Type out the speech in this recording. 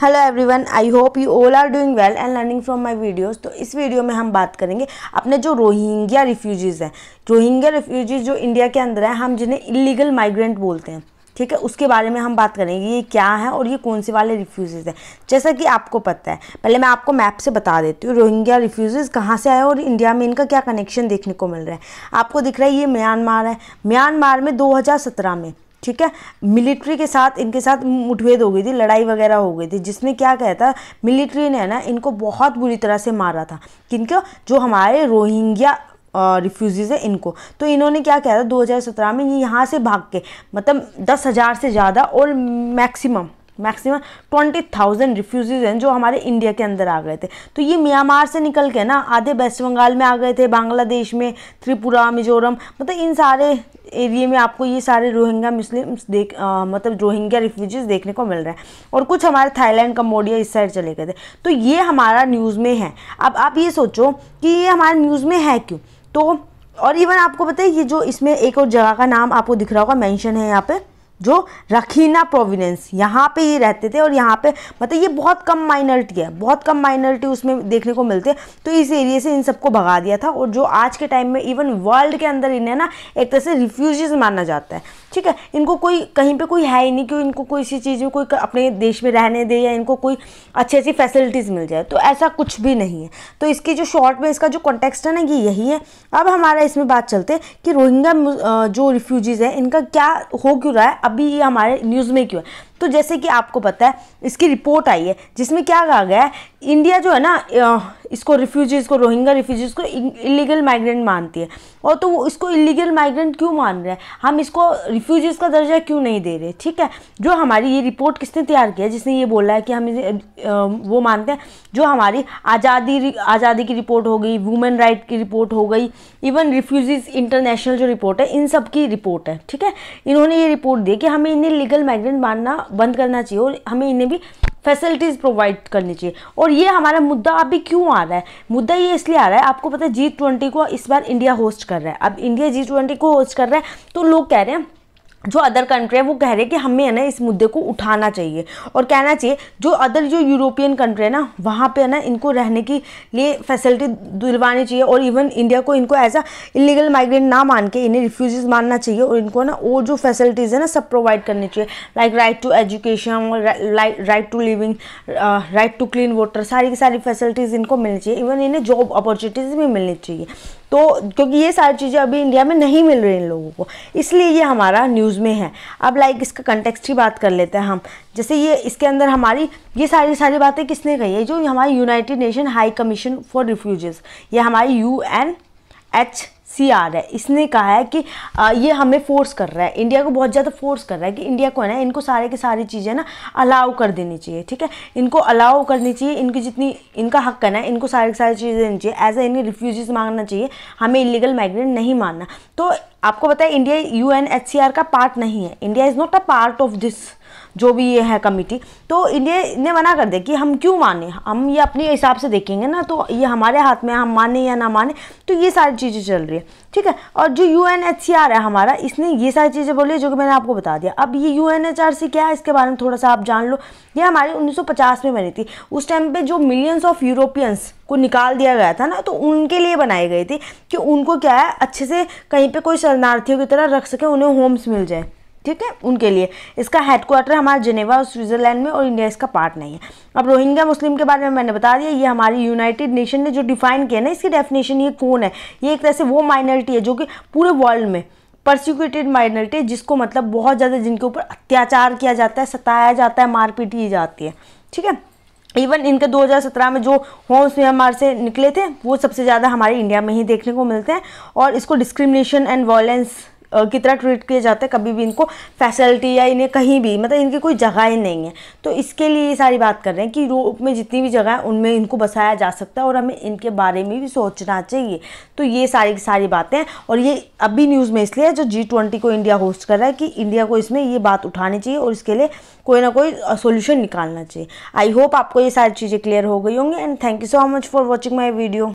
hello everyone I hope you all are doing well and learning from my videos तो इस video में हम बात करेंगे अपने जो रोहिंग्या रिफ्यूजीज़ हैं रोहिंग्या रिफ्यूजीज़ जो इंडिया के अंदर हैं हम जिन्हें इलीगल माइग्रेंट बोलते हैं ठीक है उसके बारे में हम बात करेंगे ये क्या है और ये कौन से वाले रिफ्यूज़ हैं जैसा कि आपको पता है पहले मैं आपको मैप से बता देती हूँ रोहिंग्या रिफ्यूज़ कहाँ से आए और इंडिया में इनका क्या कनेक्शन देखने को मिल रहा है आपको दिख रहा है ये म्यांमार है म्यांमार में दो में ठीक है मिलिट्री के साथ इनके साथ मुठभेद हो गई थी लड़ाई वगैरह हो गई थी जिसमें क्या कहता था मिलिट्री ने ना इनको बहुत बुरी तरह से मारा था किनको जो हमारे रोहिंग्या रिफ्यूजीज़ है इनको तो इन्होंने क्या किया था 2017 में ये यहाँ से भाग के मतलब दस हज़ार से ज़्यादा और maximum maximum twenty thousand refugees हैं जो हमारे इंडिया के अंदर आ गए थे तो ये म्यांमार से निकल के ना आधे वेस्ट बंगाल में आ गए थे बांग्लादेश में त्रिपुरा मिजोरम मतलब इन सारे एरिए में आपको ये सारे रोहिंग्या मुस्लिम्स देख आ, मतलब रोहिंग्या रिफ्यूजीज देखने को मिल रहे हैं और कुछ हमारे थाईलैंड कम्बोडिया इस साइड चले गए थे तो ये हमारा न्यूज़ में है अब आप ये सोचो कि ये हमारे न्यूज़ में है क्यों तो और इवन आपको पता है ये जो इसमें एक और जगह का नाम आपको दिख रहा होगा मेंशन है यहाँ पे जो रखीना प्रोविनेंस यहाँ पे ये रहते थे और यहाँ पे मतलब ये बहुत कम माइनॉरिटी है बहुत कम माइनॉरिटी उसमें देखने को मिलते हैं तो इस एरिया से इन सबको भगा दिया था और जो आज के टाइम में इवन वर्ल्ड के अंदर इन्हें ना एक तरह से रिफ्यूजीज माना जाता है ठीक है इनको कोई कहीं पे कोई है ही नहीं कि इनको कोई इसी चीज़ में कोई अपने देश में रहने दे या इनको कोई अच्छी अच्छी फैसिलिटीज़ मिल जाए तो ऐसा कुछ भी नहीं है तो इसकी जो शॉर्ट में इसका जो कॉन्टेक्स्ट है ना ये यही है अब हमारा इसमें बात चलते कि रोहिंगा जो रिफ्यूजीज़ हैं इनका क्या हो क्यों रहा है अभी ये हमारे न्यूज़ में क्यों है तो जैसे कि आपको पता है इसकी रिपोर्ट आई है जिसमें क्या कहा गया है इंडिया जो है ना इसको रिफ्यूजीज़ को रोहिंगा रिफ्यूजीज़ को इलीगल माइग्रेंट मानती है और तो वो इसको इलीगल माइग्रेंट क्यों मान रहे हैं हम इसको रिफ्यूजीज़ का दर्जा क्यों नहीं दे रहे ठीक है जो हमारी ये रिपोर्ट किसने तैयार किया जिसने ये बोला है कि हम वो मानते हैं जो हमारी आज़ादी आज़ादी की रिपोर्ट हो गई वुमेन राइट की रिपोर्ट हो गई इवन रिफ्यूजीज़ इंटरनेशनल जो रिपोर्ट है इन सब की रिपोर्ट है ठीक है इन्होंने ये रिपोर्ट दी कि हमें इन्हें लीगल माइग्रेंट मानना बंद करना चाहिए और हमें इन्हें भी फैसिलिटीज़ प्रोवाइड करनी चाहिए और ये हमारा मुद्दा अभी क्यों आ रहा है मुद्दा ये इसलिए आ रहा है आपको पता है जी ट्वेंटी को इस बार इंडिया होस्ट कर रहा है अब इंडिया जी ट्वेंटी को होस्ट कर रहा है तो लोग कह रहे हैं जो अदर कंट्री है वो कह रहे हैं कि हमें है ना इस मुद्दे को उठाना चाहिए और कहना चाहिए जो अदर जो यूरोपियन कंट्री है ना वहाँ पे है ना इनको रहने की लिए फैसिलिटी दिलवानी चाहिए और इवन इंडिया को इनको एज अ इलीगल माइग्रेंट ना मान के इन्हें रिफ्यूजीज मानना चाहिए और इनको ना और जो फैसिलिटीज़ है ना सब प्रोवाइड करनी चाहिए like right to education right to living right to clean water सारी की सारी फैसिलिटीज़ इनको मिलनी चाहिए इवन इन्हें जॉब अपॉर्चुनिटीज़ भी मिलनी चाहिए तो क्योंकि ये सारी चीज़ें अभी इंडिया में नहीं मिल रही इन लोगों को इसलिए ये हमारा न्यूज़ में है अब लाइक इसका कंटेक्सट ही बात कर लेते हैं हम जैसे ये इसके अंदर हमारी ये सारी सारी बातें किसने कही है जो हमारी United Nation High Commission for Refugees ये हमारी U N H C R है इसने कहा है कि आ, ये हमें फोर्स कर रहा है इंडिया को बहुत ज़्यादा फोर्स कर रहा है कि इंडिया को है ना इनको सारे की सारी चीज़ें ना अलाउ कर देनी चाहिए ठीक है इनको अलाउ करनी चाहिए इनकी जितनी इनका हक है ना इनको सारे की सारी चीज़ें देनी चाहिए एज ए इन्हें रिफ्यूजीज मांगना चाहिए हमें इलीगल माइग्रेंट नहीं मानना तो आपको पता है इंडिया यू का पार्ट नहीं है India is not a part of this जो भी ये है कमिटी तो इंडिया ने मना कर दिया कि हम क्यों माने हम ये अपने हिसाब से देखेंगे ना तो ये हमारे हाथ में हम माने या ना माने तो ये सारी चीज़ें चल रही है ठीक है और जो यू है हमारा इसने ये सारी चीज़ें बोली है जो कि मैंने आपको बता दिया अब ये यू क्या है इसके बारे में थोड़ा सा आप जान लो ये हमारी उन्नीस में बनी थी उस टाइम पर जो मिलियंस ऑफ यूरोपियंस को निकाल दिया गया था ना तो उनके लिए बनाई गई थी कि उनको क्या है अच्छे से कहीं पे कोई शरणार्थियों की तरह रख सके उन्हें होम्स मिल जाए ठीक है उनके लिए इसका हेडक्वार्टर हमारा जिनेवा स्विट्जरलैंड में और इंडिया इसका पार्ट नहीं है अब रोहिंग्या मुस्लिम के बारे में मैंने बता दिया ये हमारी यूनाइटेड नेशन ने जो डिफाइन किया ना इसकी डेफिनेशन ये कौन है ये एक तरह से वो माइनॉरिटी है जो कि पूरे वर्ल्ड में परसिक्यूटेड माइनॉरिटी जिसको मतलब बहुत ज़्यादा जिनके ऊपर अत्याचार किया जाता है सताया जाता है मारपीट की जाती है ठीक है इवन इनके 2017 में जो होम्स में हमारे से निकले थे वो सबसे ज़्यादा हमारे इंडिया में ही देखने को मिलते हैं और इसको डिस्क्रिमिनेशन एंड वायलेंस कितना ट्रीट किया जाता है कभी भी इनको फैसिलिटी या इन्हें कहीं भी मतलब इनकी कोई जगह ही नहीं है तो इसके लिए ये सारी बात कर रहे हैं कि यूरोप में जितनी भी जगह है उनमें इनको बसाया जा सकता है और हमें इनके बारे में भी सोचना चाहिए तो ये सारी की सारी बातें और ये अभी न्यूज़ में इसलिए जो जी ट्वेंटी को इंडिया होस्ट कर रहा है कि इंडिया को इसमें ये बात उठानी चाहिए और इसके लिए कोई ना कोई सोल्यूशन निकालना चाहिए आई होप आपको ये सारी चीज़ें क्लियर हो गई होंगी and thank you so much for watching my video